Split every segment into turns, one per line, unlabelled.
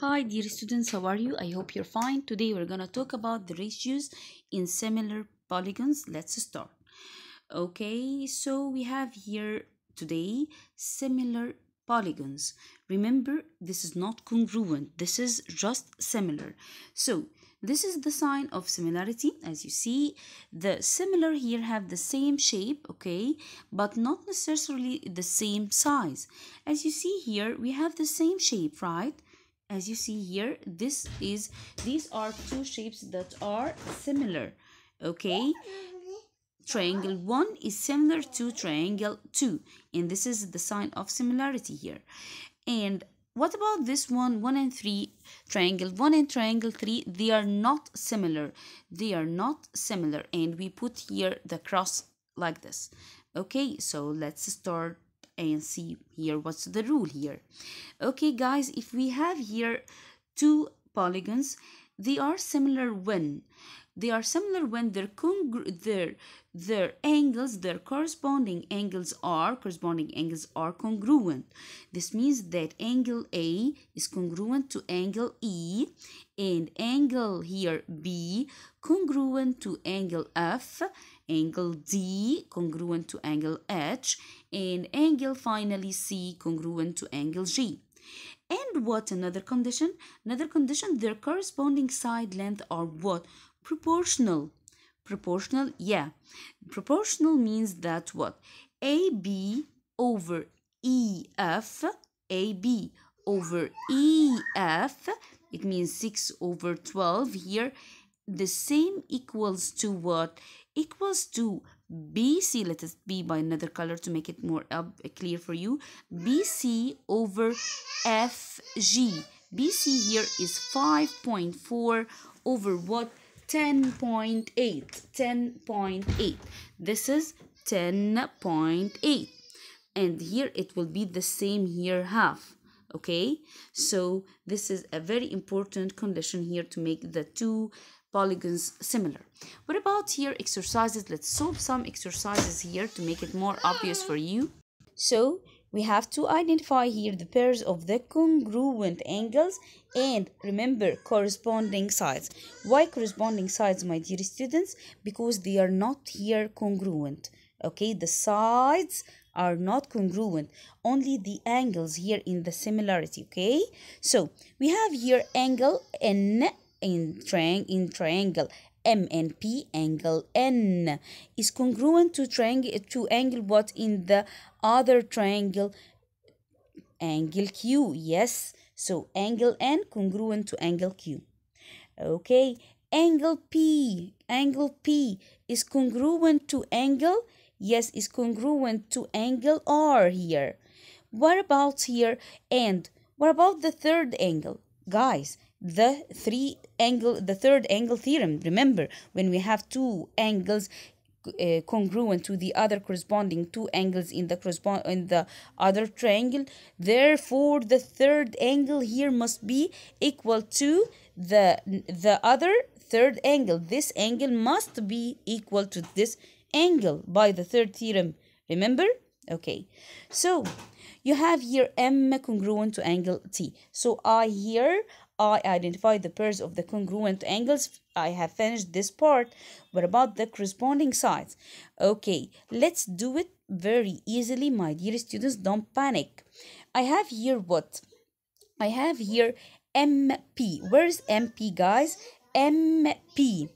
Hi dear students, how are you? I hope you're fine. Today we're going to talk about the ratios in similar polygons. Let's start. Okay, so we have here today similar polygons. Remember, this is not congruent. This is just similar. So, this is the sign of similarity as you see the similar here have the same shape okay but not necessarily the same size as you see here we have the same shape right as you see here this is these are two shapes that are similar okay triangle 1 is similar to triangle 2 and this is the sign of similarity here and what about this one 1 and 3 triangle 1 and triangle 3 they are not similar they are not similar and we put here the cross like this okay so let's start and see here what's the rule here okay guys if we have here two polygons they are similar when they are similar when their, their, their angles, their corresponding angles are, corresponding angles are congruent. This means that angle A is congruent to angle E and angle here B congruent to angle F, angle D congruent to angle H, and angle finally C congruent to angle G. And what another condition? Another condition, their corresponding side length are what? proportional proportional yeah proportional means that what ab over ef ab over ef it means 6 over 12 here the same equals to what equals to bc let us be by another color to make it more uh, clear for you bc over fg bc here is 5.4 over what 10.8 10.8 this is 10.8 and here it will be the same here half okay so this is a very important condition here to make the two polygons similar what about here exercises let's solve some exercises here to make it more obvious for you so we have to identify here the pairs of the congruent angles and remember corresponding sides. Why corresponding sides, my dear students? Because they are not here congruent. Okay, the sides are not congruent, only the angles here in the similarity, okay? So, we have here angle n in, triang in triangle MNP angle N is congruent to triangle to angle what in the other triangle angle Q. Yes, so angle N congruent to angle Q. Okay, angle P, angle P is congruent to angle, yes, is congruent to angle R here. What about here and what about the third angle? Guys, the three angle the third angle theorem remember when we have two angles uh, congruent to the other corresponding two angles in the correspond in the other triangle therefore the third angle here must be equal to the the other third angle this angle must be equal to this angle by the third theorem remember okay so you have here m congruent to angle t so i here I identify the pairs of the congruent angles. I have finished this part. What about the corresponding sides? Okay, let's do it very easily, my dear students. Don't panic. I have here what? I have here MP. Where's MP, guys? MP.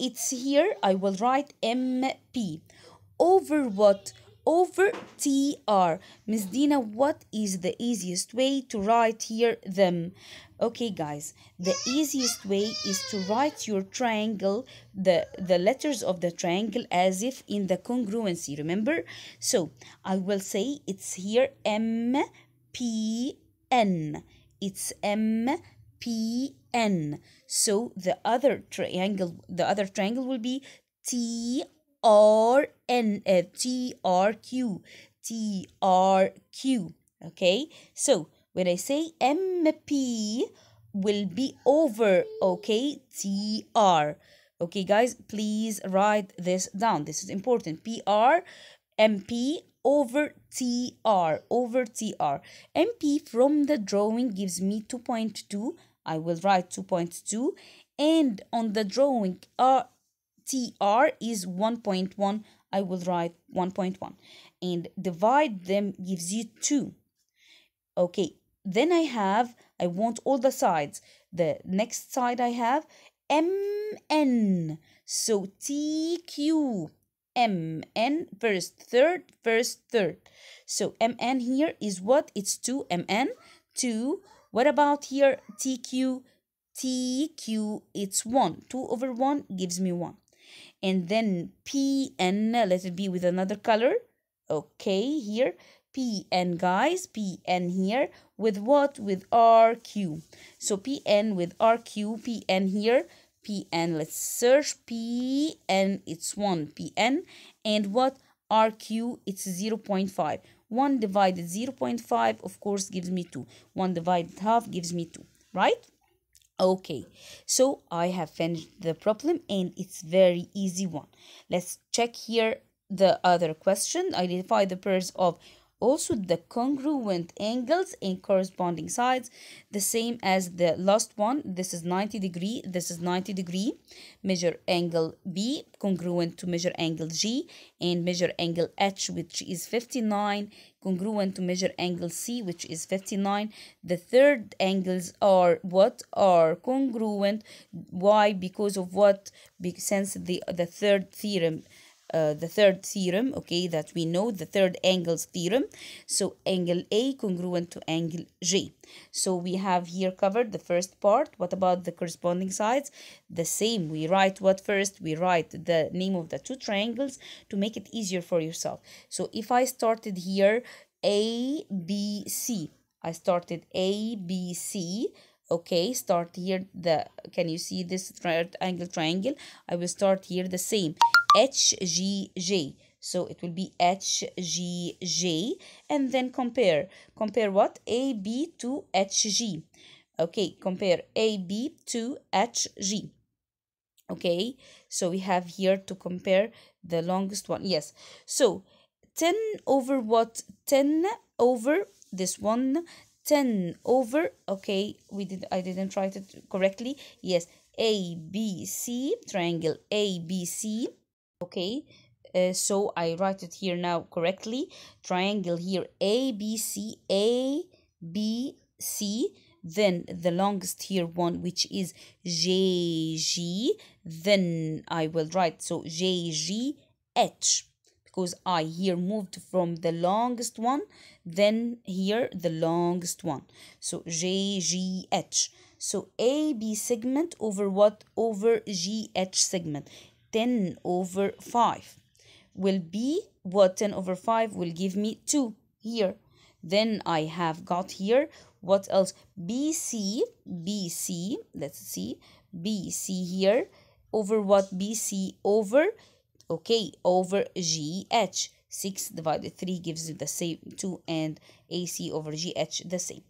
It's here. I will write MP. Over what? over TR. Miss Dina, what is the easiest way to write here them? Okay, guys, the easiest way is to write your triangle, the, the letters of the triangle as if in the congruency, remember? So, I will say it's here M, P, N. It's M, P, N. So, the other triangle, the other triangle will be T, R N F T R Q, T R Q. Okay, so when I say MP will be over, okay, T R. Okay, guys, please write this down. This is important. P R, M P over TR, over T R. M P from the drawing gives me 2.2. I will write 2.2. And on the drawing, R TR is 1.1. I will write 1.1. And divide them gives you 2. Okay, then I have, I want all the sides. The next side I have MN. So TQ, MN, first, third, first, third. So MN here is what? It's 2 MN, 2. What about here TQ? TQ, it's 1. 2 over 1 gives me 1 and then PN, let it be with another color. Okay, here, PN guys, PN here, with what? With RQ. So PN with RQ, PN here, PN. Let's search PN, it's 1 PN, and what? RQ, it's 0 0.5. 1 divided 0 0.5, of course, gives me 2. 1 divided half gives me 2, right? okay so i have finished the problem and it's very easy one let's check here the other question identify the pairs of also the congruent angles in corresponding sides the same as the last one this is 90 degree this is 90 degree measure angle B congruent to measure angle G and measure angle H which is 59 congruent to measure angle C which is 59 the third angles are what are congruent why because of what since the the third theorem uh, the third theorem, okay, that we know, the third angles theorem. So angle A congruent to angle J. So we have here covered the first part. What about the corresponding sides? The same. We write what first? We write the name of the two triangles to make it easier for yourself. So if I started here, A, B, C. I started A, B, C okay start here the can you see this angle triangle i will start here the same HGJ. So it will be HGJ and then compare. Compare what? AB to HG. Okay, compare AB to HG. Okay, so we have here to compare the longest one. Yes, so 10 over what? 10 over this one. 10 over, okay, we did, I didn't write it correctly. Yes, ABC, triangle ABC okay uh, so I write it here now correctly triangle here A B C A B C then the longest here one which is J G then I will write so J G H because I here moved from the longest one then here the longest one so J G H so AB segment over what over GH segment 10 over 5 will be what 10 over 5 will give me 2 here then I have got here what else BC BC let's see BC here over what BC over okay over GH 6 divided 3 gives you the same 2 and AC over GH the same.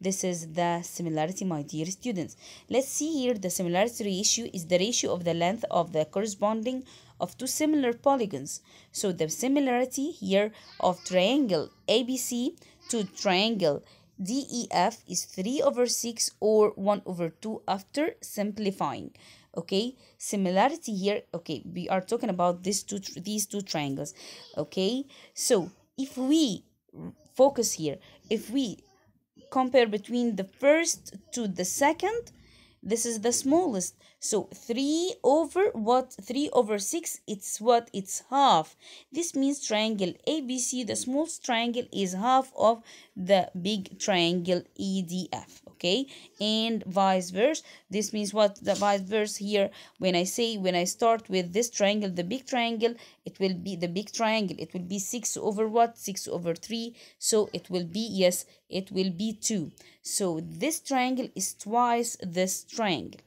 This is the similarity, my dear students. Let's see here the similarity ratio is the ratio of the length of the corresponding of two similar polygons. So the similarity here of triangle ABC to triangle DEF is 3 over 6 or 1 over 2 after simplifying okay similarity here okay we are talking about these two these two triangles okay so if we focus here if we compare between the first to the second this is the smallest so 3 over what? 3 over 6, it's what? It's half. This means triangle ABC, the small triangle is half of the big triangle EDF. Okay, and vice versa. This means what? The vice versa here, when I say, when I start with this triangle, the big triangle, it will be the big triangle. It will be 6 over what? 6 over 3. So it will be, yes, it will be 2. So this triangle is twice this triangle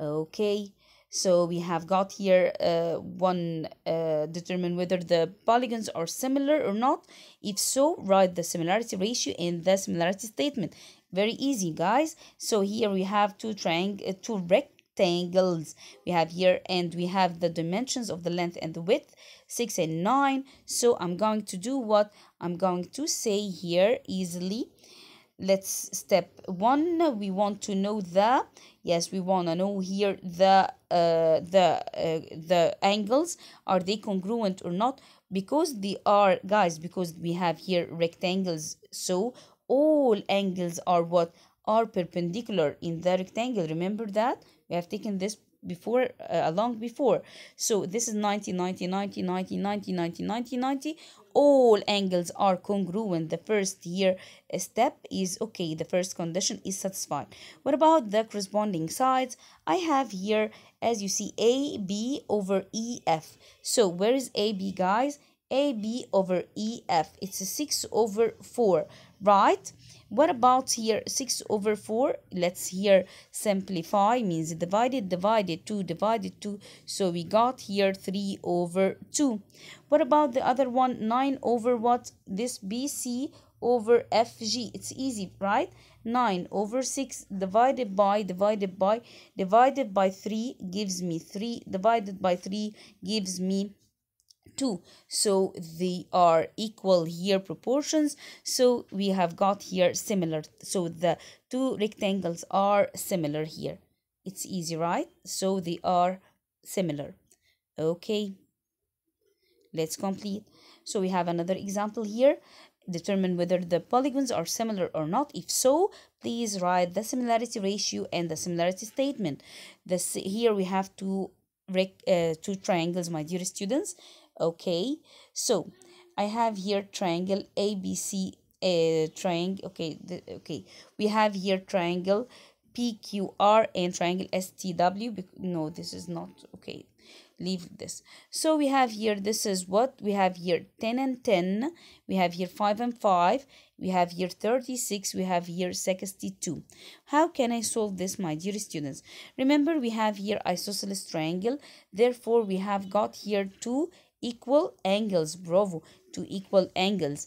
okay so we have got here uh, one uh, determine whether the polygons are similar or not if so write the similarity ratio in the similarity statement very easy guys so here we have two triangle uh, two rectangles we have here and we have the dimensions of the length and the width six and nine so i'm going to do what i'm going to say here easily let's step one we want to know the yes we want to know here the uh, the uh, the angles are they congruent or not because they are guys because we have here rectangles so all angles are what are perpendicular in the rectangle remember that we have taken this before uh, long before so this is 90 90 90 90 90 90 90 90 all angles are congruent the first year step is okay the first condition is satisfied what about the corresponding sides i have here as you see ab over ef so where is ab guys ab over ef it's a 6 over 4 right what about here 6 over 4? Let's here simplify means divided, divided, 2, divided, 2. So we got here 3 over 2. What about the other one 9 over what? This BC over FG. It's easy, right? 9 over 6 divided by divided by divided by 3 gives me 3 divided by 3 gives me 2 so they are equal here proportions so we have got here similar so the two rectangles are similar here it's easy right so they are similar okay let's complete so we have another example here determine whether the polygons are similar or not if so please write the similarity ratio and the similarity statement this here we have to uh, two triangles my dear students okay so i have here triangle abc uh, triangle okay the, okay we have here triangle pqr and triangle stw no this is not okay leave this so we have here this is what we have here 10 and 10 we have here 5 and 5 we have here 36 we have here 62 how can i solve this my dear students remember we have here isosceles triangle therefore we have got here two equal angles bravo two equal angles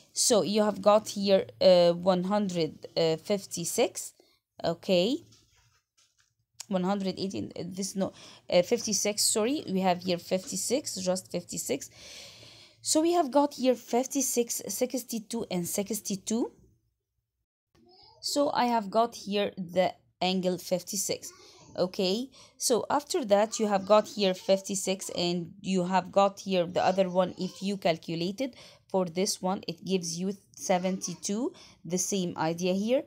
so you have got here uh, 156 okay 118 uh, this no uh, 56 sorry we have here 56 just 56 so we have got here 56 62 and 62 so i have got here the angle 56 okay so after that you have got here 56 and you have got here the other one if you calculated for this one it gives you 72 the same idea here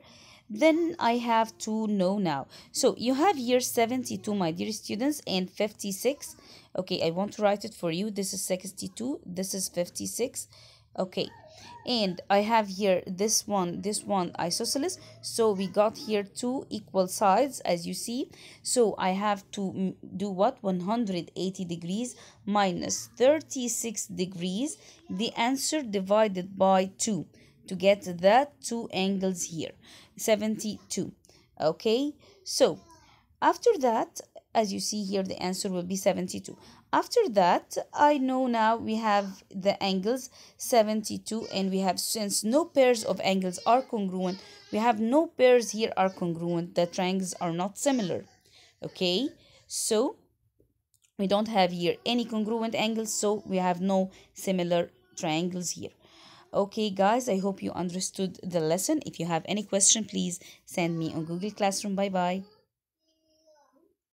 then I have to know now. So you have here 72, my dear students, and 56. Okay, I want to write it for you. This is 62, this is 56 okay and I have here this one this one isosceles so we got here two equal sides as you see so I have to do what 180 degrees minus 36 degrees the answer divided by 2 to get that two angles here 72 okay so after that as you see here the answer will be 72 after that, I know now we have the angles 72 and we have since no pairs of angles are congruent, we have no pairs here are congruent, the triangles are not similar. Okay, so we don't have here any congruent angles, so we have no similar triangles here. Okay, guys, I hope you understood the lesson. If you have any question, please send me on Google Classroom. Bye-bye.